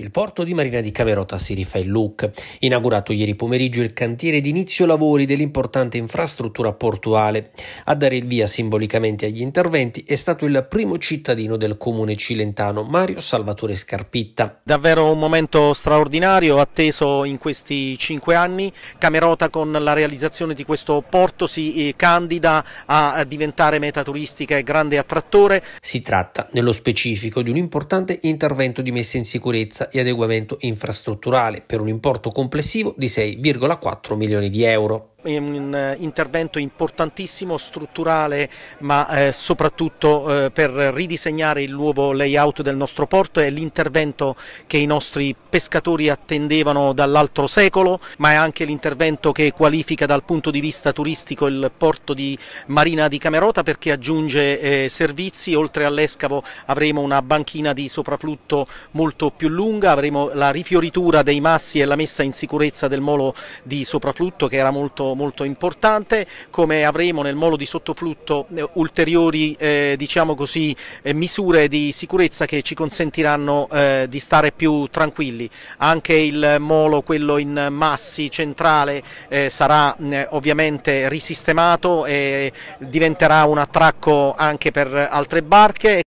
Il porto di Marina di Camerota si rifà il look. Inaugurato ieri pomeriggio il cantiere d'inizio lavori dell'importante infrastruttura portuale. A dare il via simbolicamente agli interventi è stato il primo cittadino del comune cilentano, Mario Salvatore Scarpitta. Davvero un momento straordinario, atteso in questi cinque anni. Camerota con la realizzazione di questo porto si eh, candida a diventare meta turistica e grande attrattore. Si tratta nello specifico di un importante intervento di messa in sicurezza richiesta di adeguamento infrastrutturale per un importo complessivo di 6,4 milioni di euro un eh, intervento importantissimo, strutturale, ma eh, soprattutto eh, per ridisegnare il nuovo layout del nostro porto, è l'intervento che i nostri pescatori attendevano dall'altro secolo, ma è anche l'intervento che qualifica dal punto di vista turistico il porto di Marina di Camerota perché aggiunge eh, servizi, oltre all'escavo avremo una banchina di sopraflutto molto più lunga, avremo la rifioritura dei massi e la messa in sicurezza del molo di sopraflutto che era molto molto, importante, come avremo nel molo di sottoflutto eh, ulteriori eh, diciamo così, eh, misure di sicurezza che ci consentiranno eh, di stare più tranquilli. Anche il molo, quello in massi centrale, eh, sarà ovviamente risistemato e diventerà un attracco anche per altre barche.